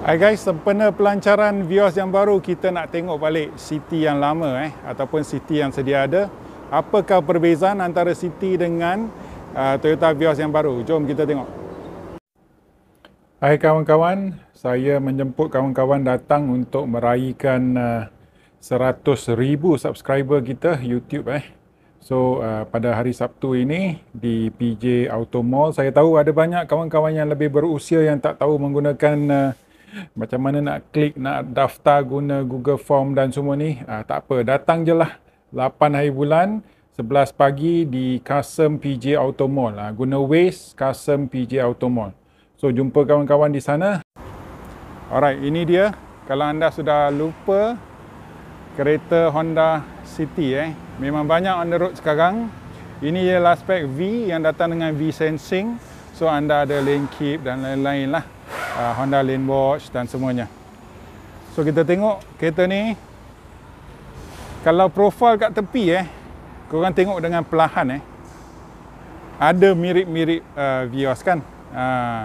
Hai guys, sempena pelancaran Vios yang baru, kita nak tengok balik city yang lama eh ataupun city yang sedia ada. Apakah perbezaan antara city dengan uh, Toyota Vios yang baru? Jom kita tengok. Hai kawan-kawan, saya menjemput kawan-kawan datang untuk meraihkan uh, 100,000 subscriber kita YouTube eh. So uh, pada hari Sabtu ini di PJ Auto Mall, saya tahu ada banyak kawan-kawan yang lebih berusia yang tak tahu menggunakan uh, macam mana nak klik nak daftar guna Google Form dan semua ni uh, tak apa datang je lah 8 hari bulan 11 pagi di Custom PJ Auto Mall uh, guna Waze Custom PJ Auto Mall so jumpa kawan-kawan di sana alright ini dia kalau anda sudah lupa kereta Honda City eh memang banyak on the road sekarang ini ialah spek V yang datang dengan V-Sensing so anda ada lane keep dan lain-lain lah uh, Honda Lane Watch dan semuanya. So kita tengok kereta ni kalau profil kat tepi eh korang tengok dengan perlahan eh ada mirip-mirip uh, Vios kan. Uh,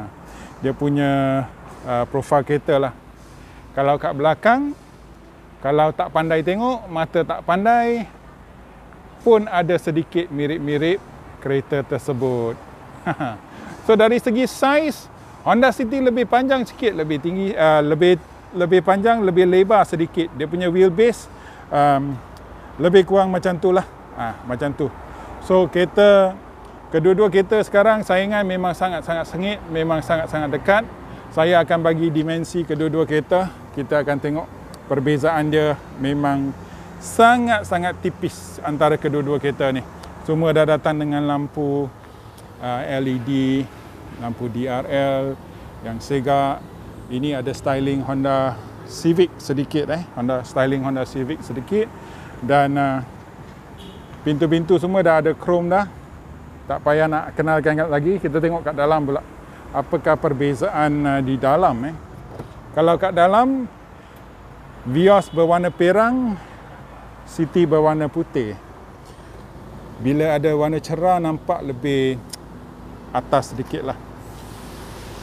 dia punya uh, profil kereta lah. Kalau kat belakang kalau tak pandai tengok, mata tak pandai pun ada sedikit mirip-mirip kereta tersebut. so dari segi size Honda City lebih panjang sikit, lebih tinggi, uh, lebih lebih panjang, lebih lebar sedikit. Dia punya wheelbase um, lebih kurang macam tu lah. Uh, macam tu. So, kereta, kedua-dua kereta sekarang saingan memang sangat-sangat sengit, memang sangat-sangat dekat. Saya akan bagi dimensi kedua-dua kereta. Kita akan tengok perbezaan dia memang sangat-sangat tipis antara kedua-dua kereta ni. Semua dah datang dengan lampu uh, LED lampu DRL yang segak. Ini ada styling Honda Civic sedikit eh. Honda styling Honda Civic sedikit dan uh, pintu-pintu semua dah ada chrome dah. Tak payah nak kenalkan lagi. Kita tengok kat dalam pula. Apakah perbezaan uh, di dalam eh? Kalau kat dalam Vios berwarna perang, City berwarna putih. Bila ada warna cerah nampak lebih atas sedikit lah.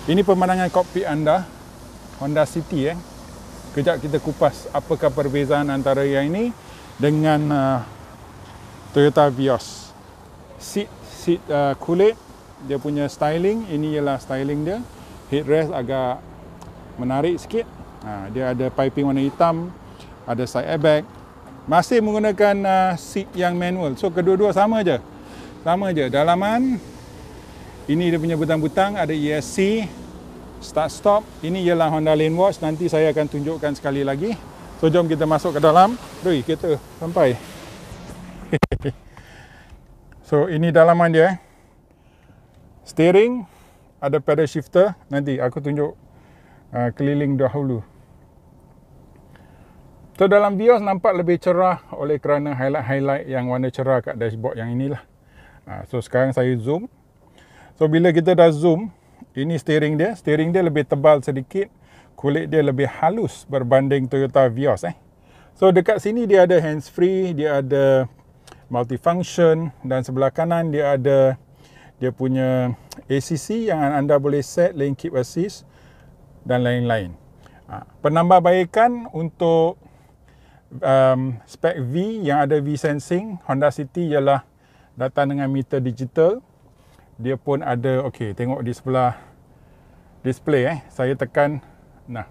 Ini pemandangan kokpit anda Honda City eh. Kejap kita kupas apakah perbezaan antara yang ini dengan uh, Toyota Vios. Seat seat uh, kulit dia punya styling, ini ialah styling dia. Headrest agak menarik sikit. Ha, dia ada piping warna hitam, ada side airbag. Masih menggunakan uh, seat yang manual. So kedua-dua sama aja. Sama aja. dalaman ini dia punya butang-butang, ada ESC, start-stop. Ini ialah Honda Lane Watch, nanti saya akan tunjukkan sekali lagi. So, jom kita masuk ke dalam. Rui, kereta sampai. so, ini dalaman dia. Eh. Steering, ada pedal shifter. Nanti aku tunjuk uh, keliling dahulu. So, dalam BIOS nampak lebih cerah oleh kerana highlight-highlight yang warna cerah kat dashboard yang inilah. Uh, so, sekarang saya zoom. Zoom. So bila kita dah zoom, ini steering dia. Steering dia lebih tebal sedikit. Kulit dia lebih halus berbanding Toyota Vios eh. So dekat sini dia ada hands-free, dia ada multifunction dan sebelah kanan dia ada dia punya ACC yang anda boleh set lane keep assist dan lain-lain. Ha, Penambahbaikan untuk um, spek V yang ada V sensing Honda City ialah datang dengan meter digital dia pun ada okey tengok di sebelah display eh saya tekan nah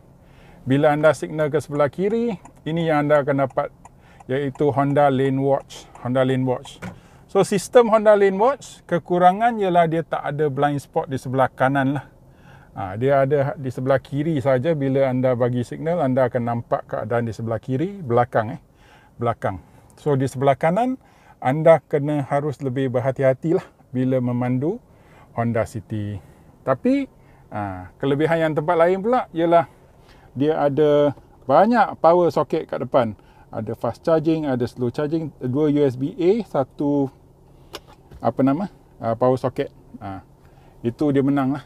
bila anda signal ke sebelah kiri ini yang anda akan dapat iaitu Honda Lane Watch Honda Lane Watch so sistem Honda Lane Watch kekurangan ialah dia tak ada blind spot di sebelah kanan lah ha, dia ada di sebelah kiri saja bila anda bagi signal anda akan nampak keadaan di sebelah kiri belakang eh belakang so di sebelah kanan anda kena harus lebih berhati-hatilah bila memandu Honda City. Tapi ah, kelebihan yang tempat lain pula ialah dia ada banyak power socket kat depan. Ada fast charging, ada slow charging, dua USB A, satu apa nama? Ah, power socket. Ah, itu dia menang lah.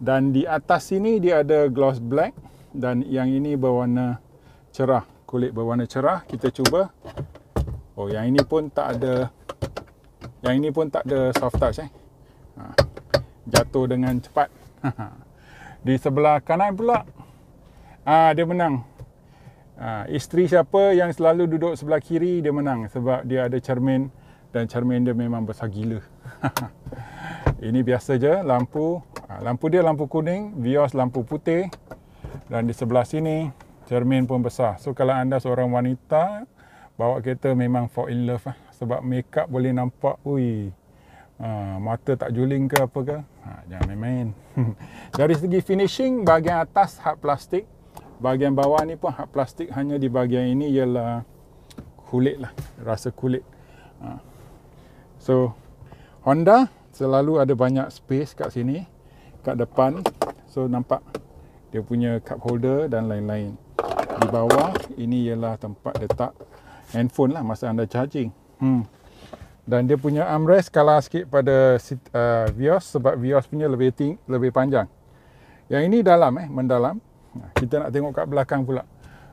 Dan di atas sini dia ada gloss black dan yang ini berwarna cerah, kulit berwarna cerah. Kita cuba. Oh, yang ini pun tak ada yang ini pun tak ada soft touch eh. Ha. Jatuh dengan cepat. Di sebelah kanan pula ah dia menang. Ah isteri siapa yang selalu duduk sebelah kiri dia menang sebab dia ada cermin dan cermin dia memang besar gila. Ini biasa je lampu lampu dia lampu kuning, Vios lampu putih. Dan di sebelah sini cermin pun besar. So kalau anda seorang wanita bawa kereta memang fall in love ah sebab make up boleh nampak ui ha, mata tak juling ke apa ke ha, jangan main-main dari segi finishing bahagian atas hard plastik bahagian bawah ni pun hard plastik hanya di bahagian ini ialah kulit lah rasa kulit ha. so Honda selalu ada banyak space kat sini kat depan so nampak dia punya cup holder dan lain-lain di bawah ini ialah tempat letak handphone lah masa anda charging Hmm. Dan dia punya armrest kalah sikit pada uh, Vios sebab Vios punya lebih ting, lebih panjang. Yang ini dalam eh, mendalam. Kita nak tengok kat belakang pula.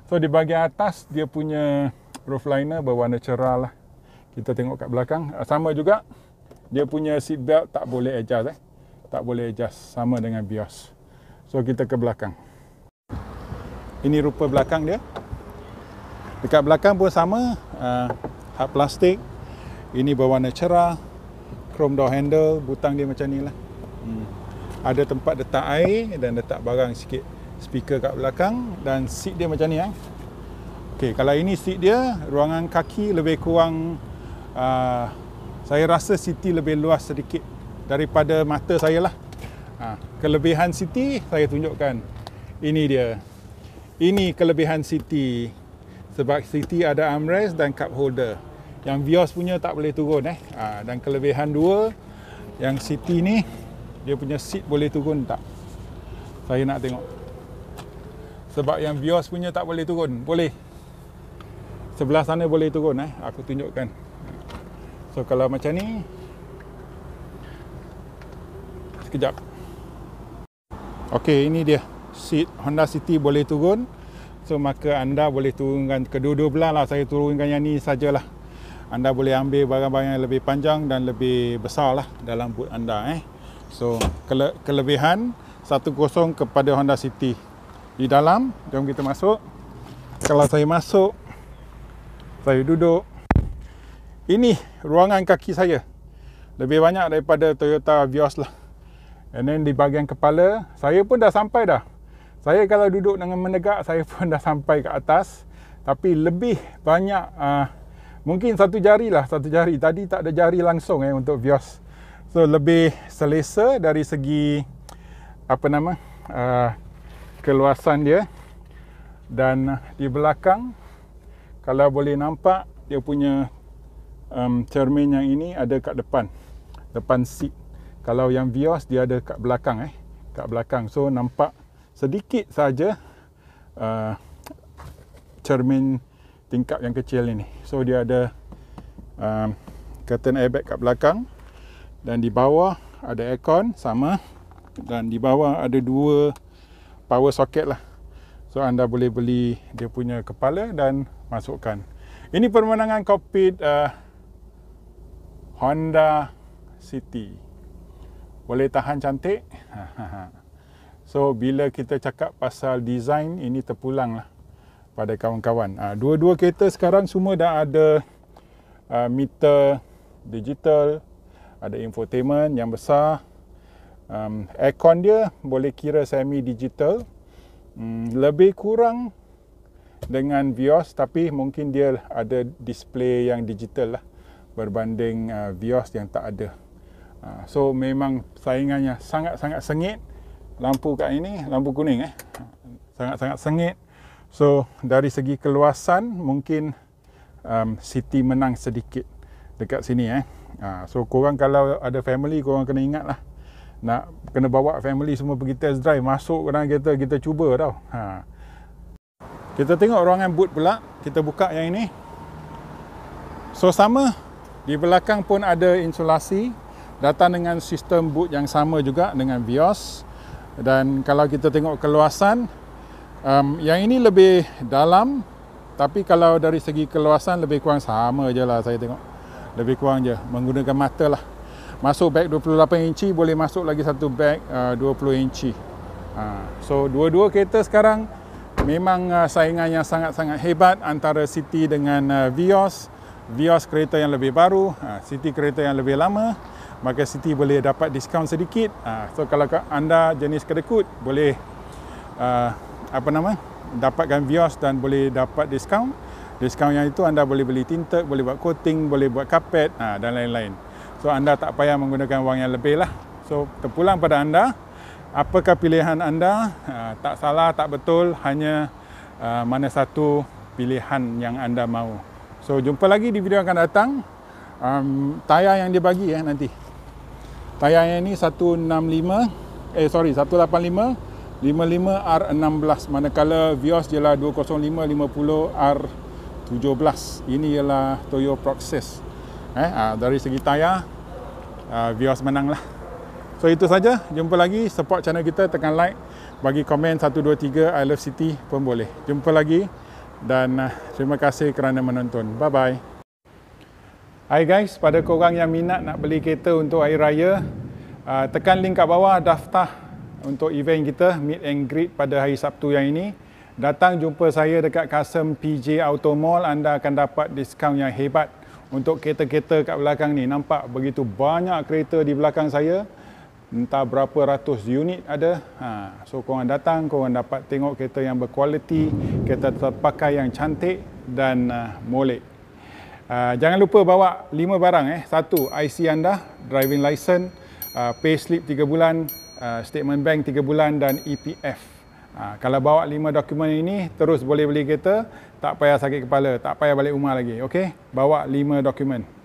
So di bahagian atas dia punya roof liner berwarna cerah lah. Kita tengok kat belakang. Ah, sama juga dia punya seat belt tak boleh adjust eh. Tak boleh adjust sama dengan Vios. So kita ke belakang. Ini rupa belakang dia. Dekat belakang pun sama. Uh, hard plastik. Ini berwarna cerah. Chrome door handle, butang dia macam ni lah. Hmm. Ada tempat letak air dan letak barang sikit. Speaker kat belakang dan seat dia macam ni eh. Okay, kalau ini seat dia, ruangan kaki lebih kurang... Uh, saya rasa City lebih luas sedikit daripada mata saya lah. Uh, kelebihan City saya tunjukkan. Ini dia. Ini kelebihan City sebab city ada armrest dan cup holder yang Vios punya tak boleh turun eh ha, dan kelebihan dua yang city ni dia punya seat boleh turun tak saya nak tengok sebab yang Vios punya tak boleh turun boleh sebelah sana boleh turun eh aku tunjukkan so kalau macam ni sekejap Okey, ini dia seat Honda City boleh turun. So maka anda boleh turunkan kedua-dua belah lah saya turunkan yang ni sajalah. Anda boleh ambil barang-barang yang lebih panjang dan lebih besar lah dalam boot anda eh. So kele kelebihan 1-0 kepada Honda City. Di dalam, jom kita masuk. Kalau saya masuk, saya duduk. Ini ruangan kaki saya. Lebih banyak daripada Toyota Vios lah. And then di bahagian kepala, saya pun dah sampai dah. Saya kalau duduk dengan menegak, saya pun dah sampai ke atas. Tapi lebih banyak, uh, mungkin satu jari lah, satu jari. Tadi tak ada jari langsung eh, untuk Vios. So, lebih selesa dari segi, apa nama, uh, keluasan dia. Dan di belakang, kalau boleh nampak, dia punya um, cermin yang ini ada kat depan. Depan seat. Kalau yang Vios, dia ada kat belakang eh. Kat belakang. So, nampak sedikit saja uh, cermin tingkap yang kecil ini. So dia ada um, curtain airbag kat belakang dan di bawah ada aircon sama dan di bawah ada dua power socket lah. So anda boleh beli dia punya kepala dan masukkan. Ini permenangan kopit uh, Honda City. Boleh tahan cantik. Ha ha ha. So bila kita cakap pasal design ini terpulang lah pada kawan-kawan. Ah, dua-dua kereta sekarang semua dah ada ah, meter digital, ada infotainment yang besar. Um, aircon dia boleh kira semi digital. Hmm, lebih kurang dengan Vios tapi mungkin dia ada display yang digital lah berbanding ah, Vios yang tak ada. Uh, so memang saingannya sangat-sangat sengit lampu kat ini lampu kuning eh sangat-sangat sengit so dari segi keluasan mungkin um, city menang sedikit dekat sini eh uh, so korang kalau ada family korang kena ingat lah nak kena bawa family semua pergi test drive masuk ke dalam kereta kita cuba tau ha. kita tengok ruangan boot pula kita buka yang ini so sama di belakang pun ada insulasi datang dengan sistem boot yang sama juga dengan Vios dan kalau kita tengok keluasan um, yang ini lebih dalam tapi kalau dari segi keluasan lebih kurang sama je lah saya tengok lebih kurang je menggunakan mata lah masuk beg 28 inci boleh masuk lagi satu beg eh, uh, 20 inci uh, so dua-dua kereta sekarang memang uh, saingan yang sangat-sangat hebat antara City dengan uh, Vios Vios kereta yang lebih baru uh, ha, City kereta yang lebih lama Market City boleh dapat diskaun sedikit. Uh, so kalau anda jenis kedekut boleh uh, apa nama dapatkan Vios dan boleh dapat diskaun. Diskaun yang itu anda boleh beli tinted, boleh buat coating, boleh buat carpet uh, dan lain-lain. So anda tak payah menggunakan wang yang lebih lah. So terpulang pada anda. Apakah pilihan anda? Uh, tak salah, tak betul. Hanya uh, mana satu pilihan yang anda mahu. So jumpa lagi di video akan datang. Um, tayar yang dia bagi ya eh, nanti. Tayar yang ni 165 eh sorry 185 55 R16 manakala Vios ialah 205 50R 17. Ini ialah Toyo Proxis. Eh uh, dari segi tayar uh, Vios lah. So itu saja. Jumpa lagi support channel kita tekan like bagi komen 1 2 3 I love city pun boleh. Jumpa lagi dan uh, terima kasih kerana menonton. Bye bye. Hai guys, pada korang yang minat nak beli kereta untuk air raya, uh, tekan link kat bawah daftar untuk event kita Meet and Greet pada hari Sabtu yang ini. Datang jumpa saya dekat custom PJ Auto Mall, anda akan dapat diskaun yang hebat untuk kereta-kereta kat belakang ni. Nampak begitu banyak kereta di belakang saya. Entah berapa ratus unit ada. Ha. So korang datang, korang dapat tengok kereta yang berkualiti, kereta terpakai yang cantik dan uh, molek. Ah, jangan lupa bawa lima barang eh. Satu, IC anda, driving license, uh, ah, pay slip 3 bulan, uh, statement bank 3 bulan dan EPF. Uh, kalau bawa lima dokumen ini terus boleh beli kereta, tak payah sakit kepala, tak payah balik rumah lagi. Okey, bawa lima dokumen.